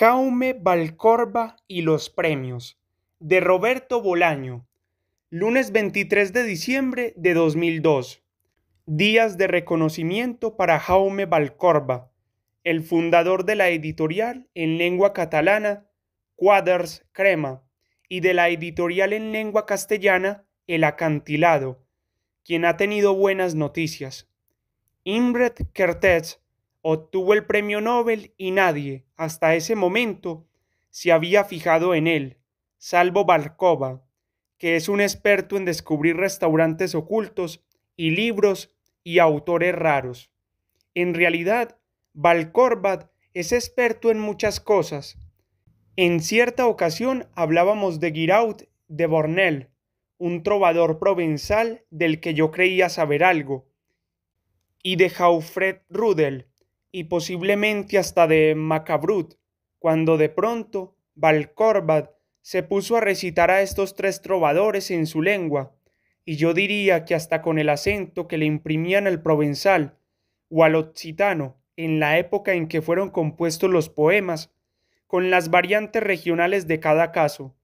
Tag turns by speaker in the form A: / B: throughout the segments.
A: Jaume Valcorba y los premios de Roberto Bolaño, lunes 23 de diciembre de 2002. Días de reconocimiento para Jaume Valcorba, el fundador de la editorial en lengua catalana Quaders Crema y de la editorial en lengua castellana El Acantilado, quien ha tenido buenas noticias. Imbret Kertész obtuvo el premio Nobel y nadie, hasta ese momento, se había fijado en él, salvo balcoba que es un experto en descubrir restaurantes ocultos y libros y autores raros. En realidad, Balkorbat es experto en muchas cosas. En cierta ocasión hablábamos de Giraud de Bornel, un trovador provenzal del que yo creía saber algo, y de Jaufred Rudel, y posiblemente hasta de Macabrut, cuando de pronto Valcorbad se puso a recitar a estos tres trovadores en su lengua, y yo diría que hasta con el acento que le imprimían al provenzal o al occitano en la época en que fueron compuestos los poemas, con las variantes regionales de cada caso.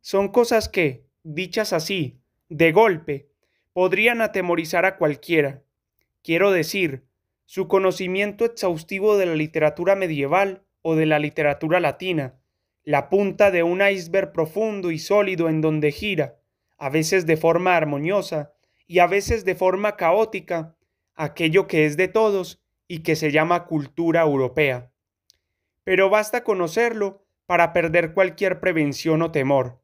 A: Son cosas que, dichas así, de golpe, podrían atemorizar a cualquiera. Quiero decir, su conocimiento exhaustivo de la literatura medieval o de la literatura latina, la punta de un iceberg profundo y sólido en donde gira, a veces de forma armoniosa y a veces de forma caótica, aquello que es de todos y que se llama cultura europea. Pero basta conocerlo para perder cualquier prevención o temor.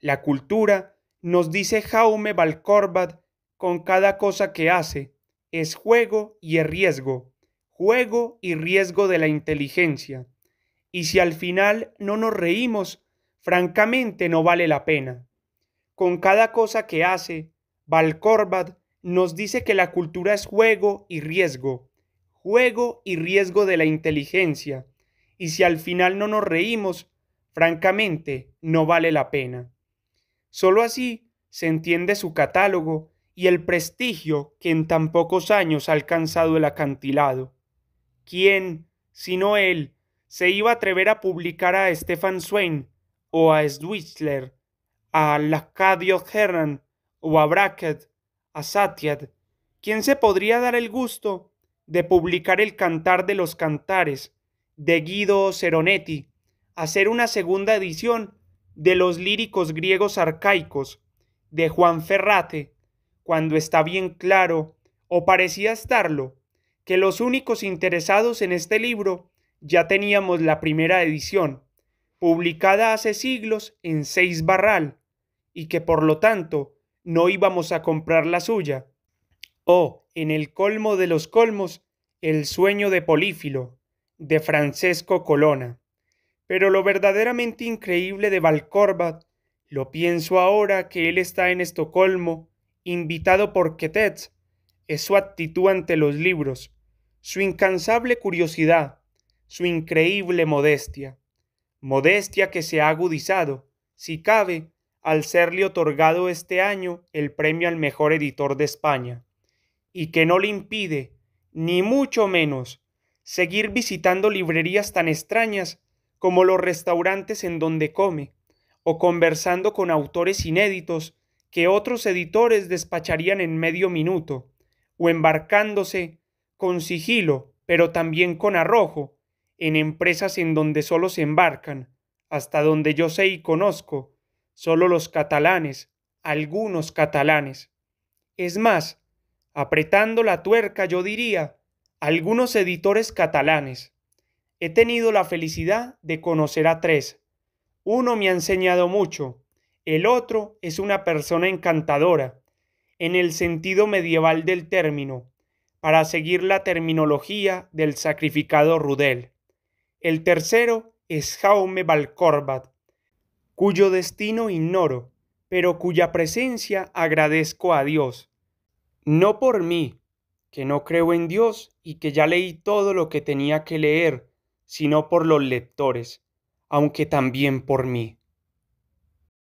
A: La cultura, nos dice Jaume Balcorbat, con cada cosa que hace, es juego y es riesgo, juego y riesgo de la inteligencia. Y si al final no nos reímos, francamente no vale la pena. Con cada cosa que hace, Valcorbat nos dice que la cultura es juego y riesgo, juego y riesgo de la inteligencia, y si al final no nos reímos, francamente no vale la pena. Solo así se entiende su catálogo y el prestigio que en tan pocos años ha alcanzado el acantilado. ¿Quién, sino él, se iba a atrever a publicar a Stefan Swain o a Schwitzler, a Lacadio Hernan o a Brackett, a Satyad? ¿Quién se podría dar el gusto de publicar el Cantar de los Cantares de Guido Ceronetti, hacer una segunda edición de los líricos griegos arcaicos de Juan Ferrate, cuando está bien claro, o parecía estarlo, que los únicos interesados en este libro ya teníamos la primera edición, publicada hace siglos en seis barral, y que por lo tanto no íbamos a comprar la suya. O, en el colmo de los colmos, El sueño de Polífilo, de Francesco colona Pero lo verdaderamente increíble de Valcorbat, lo pienso ahora que él está en Estocolmo invitado por Quetet, es su actitud ante los libros, su incansable curiosidad, su increíble modestia, modestia que se ha agudizado, si cabe, al serle otorgado este año el premio al mejor editor de España, y que no le impide, ni mucho menos, seguir visitando librerías tan extrañas como los restaurantes en donde come, o conversando con autores inéditos que otros editores despacharían en medio minuto, o embarcándose con sigilo, pero también con arrojo, en empresas en donde solo se embarcan, hasta donde yo sé y conozco, solo los catalanes, algunos catalanes. Es más, apretando la tuerca yo diría, algunos editores catalanes. He tenido la felicidad de conocer a tres. Uno me ha enseñado mucho, el otro es una persona encantadora, en el sentido medieval del término, para seguir la terminología del sacrificado Rudel. El tercero es Jaume Valcorbat, cuyo destino ignoro, pero cuya presencia agradezco a Dios. No por mí, que no creo en Dios y que ya leí todo lo que tenía que leer, sino por los lectores, aunque también por mí.